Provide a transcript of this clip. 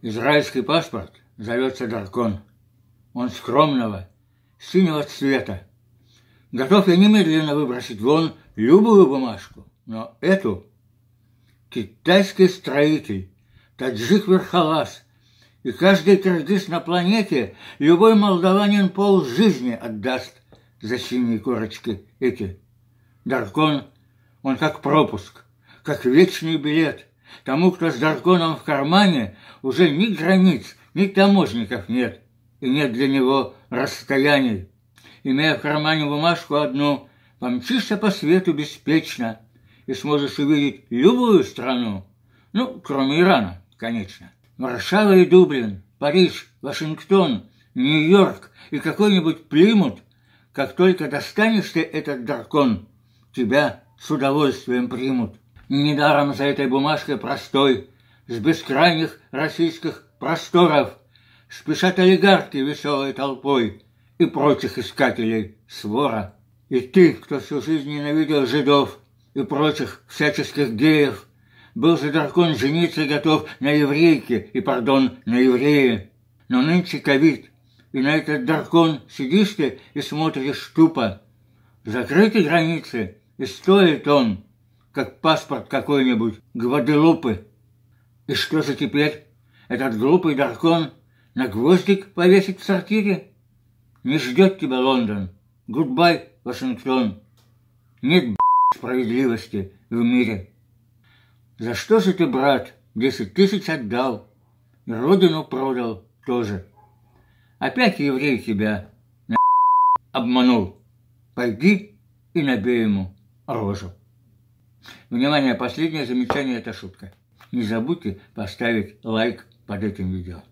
Израильский паспорт зовется Даркон. Он скромного, синего цвета. Готов я немедленно выбросить вон любую бумажку, но эту китайский строитель, таджик верхолаз, и каждый киргиз на планете, любой молдаванин пол жизни отдаст за синие корочки эти. Даркон он как пропуск, как вечный билет. Тому, кто с жаргоном в кармане, уже ни границ, ни таможников нет. И нет для него расстояний. Имея в кармане бумажку одну, помчишься по свету беспечно и сможешь увидеть любую страну. Ну, кроме Ирана, конечно. Варшава и Дублин, Париж, Вашингтон, Нью-Йорк и какой-нибудь Плимут. Как только достанешь ты этот дракон, тебя с удовольствием примут. Недаром за этой бумажкой простой, с бескрайних российских просторов, спешат олигархи веселой толпой и прочих искателей свора. И ты, кто всю жизнь ненавидел жидов и прочих всяческих геев, был же дракон жениться готов на еврейке и, пардон, на еврее. Но нынче ковид, и на этот дракон сидишь ты и смотришь тупо. Закрыты границы, и стоит он, как паспорт какой-нибудь, Гваделупы. И что же теперь? Этот глупый Даркон на гвоздик повесит в сортире? Не ждет тебя Лондон. Гудбай, Вашингтон. Нет, справедливости в мире. За что же ты, брат, десять тысяч отдал? И родину продал тоже. Опять еврей тебя обманул. Пойди и набей ему рожу. А. Внимание, последнее замечание – это шутка. Не забудьте поставить лайк под этим видео.